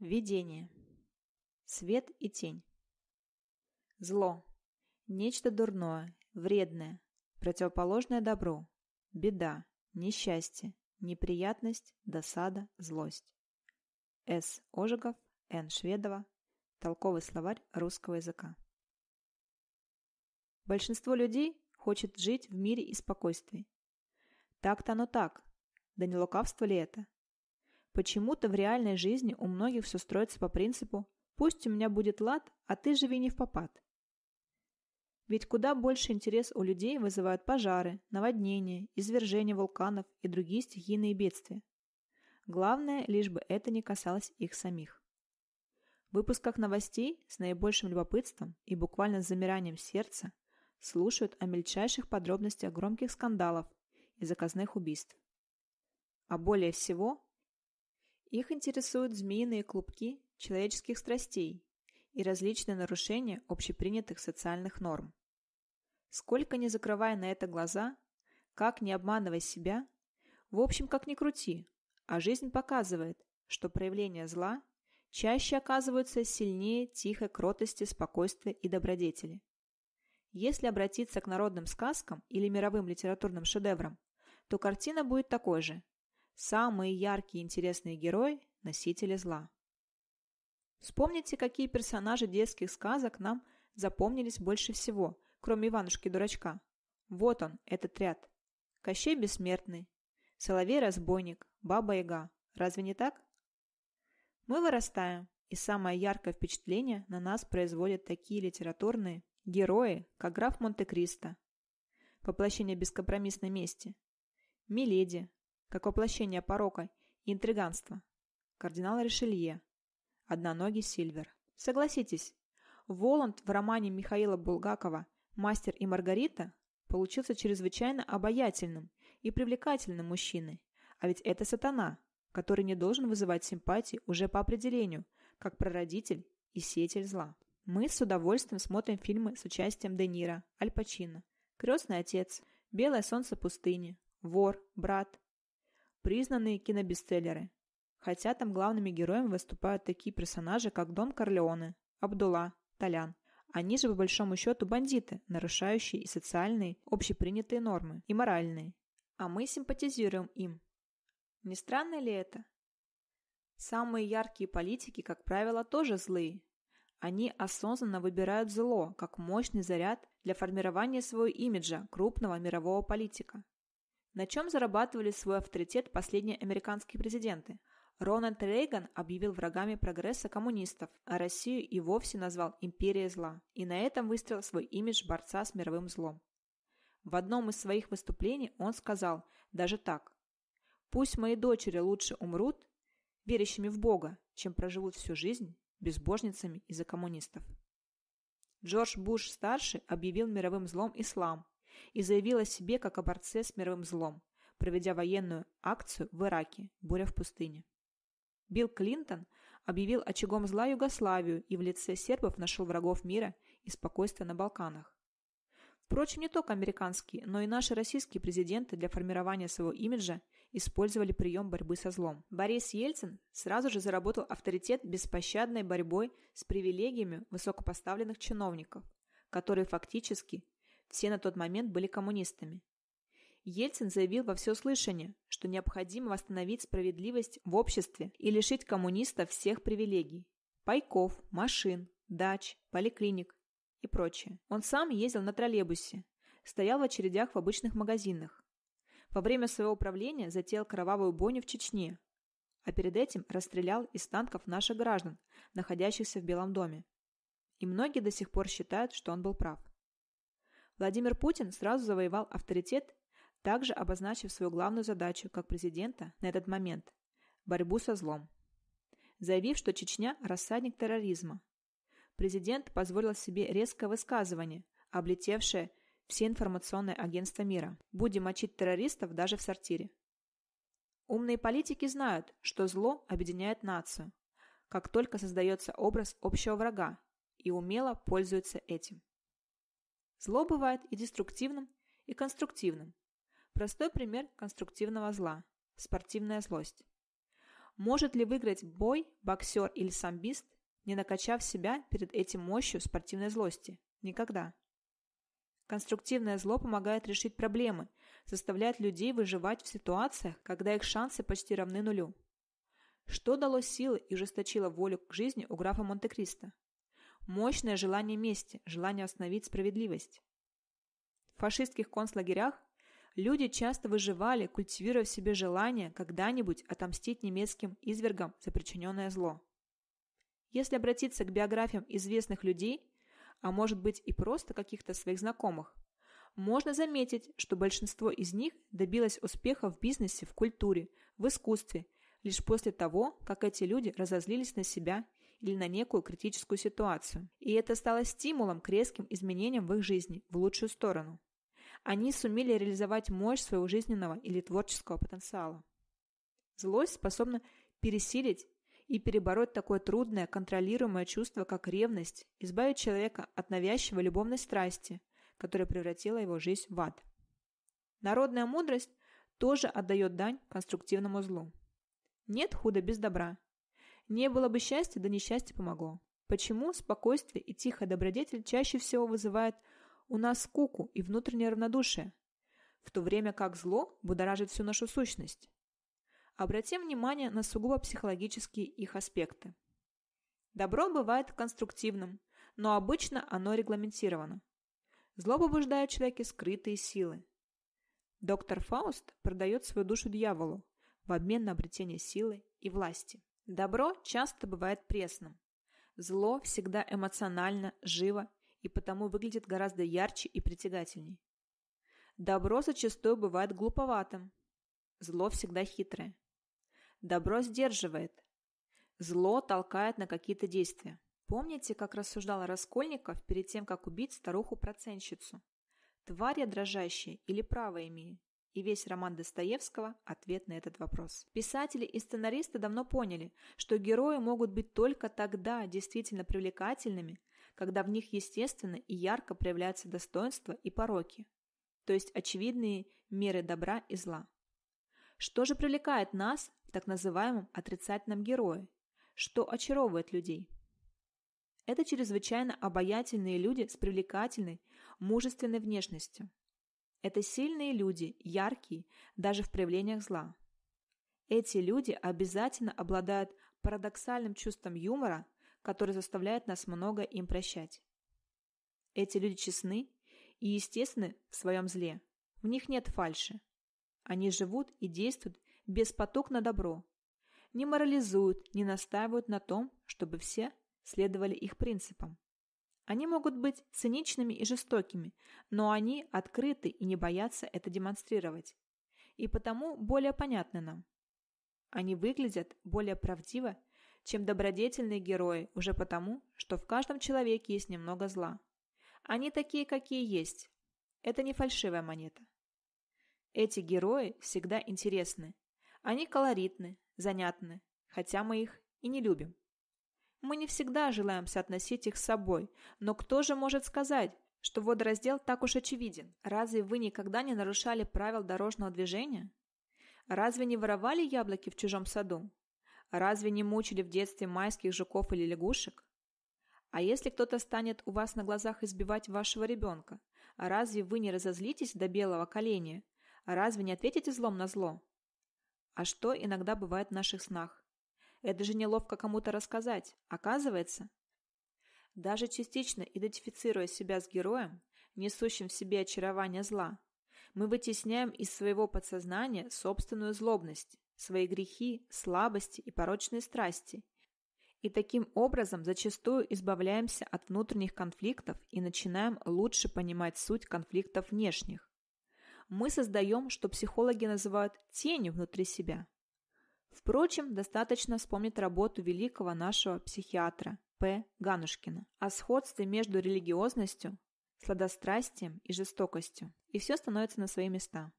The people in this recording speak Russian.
Видение. Свет и тень. Зло. Нечто дурное, вредное, противоположное добру, беда, несчастье, неприятность, досада, злость. С. Ожегов, Н. Шведова. Толковый словарь русского языка. Большинство людей хочет жить в мире и спокойствии. Так-то оно так. Да не лукавство ли это? Почему-то в реальной жизни у многих все строится по принципу «пусть у меня будет лад, а ты живи не в попад». Ведь куда больше интерес у людей вызывают пожары, наводнения, извержения вулканов и другие стихийные бедствия. Главное, лишь бы это не касалось их самих. В выпусках новостей с наибольшим любопытством и буквально с замиранием сердца слушают о мельчайших подробностях громких скандалов и заказных убийств. А более всего их интересуют змеиные клубки человеческих страстей и различные нарушения общепринятых социальных норм. Сколько не закрывая на это глаза, как не обманывая себя, в общем, как ни крути, а жизнь показывает, что проявления зла чаще оказываются сильнее тихой кротости, спокойствия и добродетели. Если обратиться к народным сказкам или мировым литературным шедеврам, то картина будет такой же. Самые яркие и интересные герои – носители зла. Вспомните, какие персонажи детских сказок нам запомнились больше всего, кроме Иванушки-дурачка. Вот он, этот ряд. Кощей бессмертный, Соловей-разбойник, Баба-яга. Разве не так? Мы вырастаем, и самое яркое впечатление на нас производят такие литературные герои, как граф Монте-Кристо, воплощение бескомпромиссной мести, Миледи, как воплощение порока и интриганства. Кардинал Ришелье. Одноногий Сильвер. Согласитесь, Воланд в романе Михаила Булгакова «Мастер и Маргарита» получился чрезвычайно обаятельным и привлекательным мужчиной. А ведь это сатана, который не должен вызывать симпатии уже по определению, как прародитель и сетель зла. Мы с удовольствием смотрим фильмы с участием Де Ниро, Аль Пачино, «Крестный отец», «Белое солнце пустыни», «Вор», «Брат», признанные кинобестселлеры. Хотя там главными героями выступают такие персонажи, как Дон Корлеоне, Абдулла, Толян. Они же, по большому счету, бандиты, нарушающие и социальные, общепринятые нормы, и моральные. А мы симпатизируем им. Не странно ли это? Самые яркие политики, как правило, тоже злые. Они осознанно выбирают зло как мощный заряд для формирования своего имиджа крупного мирового политика. На чем зарабатывали свой авторитет последние американские президенты? Рональд Рейган объявил врагами прогресса коммунистов, а Россию и вовсе назвал «империей зла», и на этом выстроил свой имидж борца с мировым злом. В одном из своих выступлений он сказал даже так «Пусть мои дочери лучше умрут, верящими в Бога, чем проживут всю жизнь безбожницами из-за коммунистов». Джордж Буш-старший объявил мировым злом ислам, и заявила о себе как о борце с мировым злом, проведя военную акцию в Ираке «Буря в пустыне». Билл Клинтон объявил очагом зла Югославию и в лице сербов нашел врагов мира и спокойствия на Балканах. Впрочем, не только американские, но и наши российские президенты для формирования своего имиджа использовали прием борьбы со злом. Борис Ельцин сразу же заработал авторитет беспощадной борьбой с привилегиями высокопоставленных чиновников, которые фактически все на тот момент были коммунистами. Ельцин заявил во всеуслышание, что необходимо восстановить справедливость в обществе и лишить коммунистов всех привилегий – пайков, машин, дач, поликлиник и прочее. Он сам ездил на троллейбусе, стоял в очередях в обычных магазинах. Во время своего правления затеял кровавую бойню в Чечне, а перед этим расстрелял из танков наших граждан, находящихся в Белом доме. И многие до сих пор считают, что он был прав. Владимир Путин сразу завоевал авторитет, также обозначив свою главную задачу как президента на этот момент – борьбу со злом. Заявив, что Чечня – рассадник терроризма. Президент позволил себе резкое высказывание, облетевшее все информационные агентства мира. Будем мочить террористов даже в сортире. Умные политики знают, что зло объединяет нацию, как только создается образ общего врага, и умело пользуются этим. Зло бывает и деструктивным, и конструктивным. Простой пример конструктивного зла – спортивная злость. Может ли выиграть бой боксер или самбист, не накачав себя перед этим мощью спортивной злости? Никогда. Конструктивное зло помогает решить проблемы, заставляет людей выживать в ситуациях, когда их шансы почти равны нулю. Что дало силы и ужесточило волю к жизни у графа Монте-Кристо? мощное желание мести, желание остановить справедливость. В фашистских концлагерях люди часто выживали, культивируя в себе желание когда-нибудь отомстить немецким извергам за причиненное зло. Если обратиться к биографиям известных людей, а может быть и просто каких-то своих знакомых, можно заметить, что большинство из них добилось успеха в бизнесе, в культуре, в искусстве, лишь после того, как эти люди разозлились на себя или на некую критическую ситуацию. И это стало стимулом к резким изменениям в их жизни в лучшую сторону. Они сумели реализовать мощь своего жизненного или творческого потенциала. Злость способна пересилить и перебороть такое трудное, контролируемое чувство, как ревность, избавить человека от навязчивой любовной страсти, которая превратила его жизнь в ад. Народная мудрость тоже отдает дань конструктивному злу. Нет худа без добра, не было бы счастья, да несчастье помогло. Почему спокойствие и тихая добродетель чаще всего вызывают у нас скуку и внутреннее равнодушие, в то время как зло будоражит всю нашу сущность? Обратим внимание на сугубо психологические их аспекты. Добро бывает конструктивным, но обычно оно регламентировано. Зло побуждает в человеке скрытые силы. Доктор Фауст продает свою душу дьяволу в обмен на обретение силы и власти. Добро часто бывает пресным. Зло всегда эмоционально, живо и потому выглядит гораздо ярче и притягательней. Добро зачастую бывает глуповатым. Зло всегда хитрое. Добро сдерживает. Зло толкает на какие-то действия. Помните, как рассуждала Раскольников перед тем, как убить старуху-проценщицу? Тварь я дрожащая или право имею? И весь роман Достоевского – ответ на этот вопрос. Писатели и сценаристы давно поняли, что герои могут быть только тогда действительно привлекательными, когда в них естественно и ярко проявляются достоинства и пороки, то есть очевидные меры добра и зла. Что же привлекает нас в так называемом отрицательном герое? Что очаровывает людей? Это чрезвычайно обаятельные люди с привлекательной, мужественной внешностью. Это сильные люди, яркие, даже в проявлениях зла. Эти люди обязательно обладают парадоксальным чувством юмора, который заставляет нас много им прощать. Эти люди честны и естественны в своем зле. В них нет фальши. Они живут и действуют без поток на добро. Не морализуют, не настаивают на том, чтобы все следовали их принципам. Они могут быть циничными и жестокими, но они открыты и не боятся это демонстрировать. И потому более понятны нам. Они выглядят более правдиво, чем добродетельные герои уже потому, что в каждом человеке есть немного зла. Они такие, какие есть. Это не фальшивая монета. Эти герои всегда интересны. Они колоритны, занятны, хотя мы их и не любим. Мы не всегда желаем соотносить их с собой, но кто же может сказать, что водораздел так уж очевиден? Разве вы никогда не нарушали правил дорожного движения? Разве не воровали яблоки в чужом саду? Разве не мучили в детстве майских жуков или лягушек? А если кто-то станет у вас на глазах избивать вашего ребенка, разве вы не разозлитесь до белого коленя? Разве не ответите злом на зло? А что иногда бывает в наших снах? Это же неловко кому-то рассказать, оказывается. Даже частично идентифицируя себя с героем, несущим в себе очарование зла, мы вытесняем из своего подсознания собственную злобность, свои грехи, слабости и порочные страсти, и таким образом зачастую избавляемся от внутренних конфликтов и начинаем лучше понимать суть конфликтов внешних. Мы создаем, что психологи называют тенью внутри себя – Впрочем, достаточно вспомнить работу великого нашего психиатра П. Ганушкина о сходстве между религиозностью, сладострастием и жестокостью, и все становится на свои места.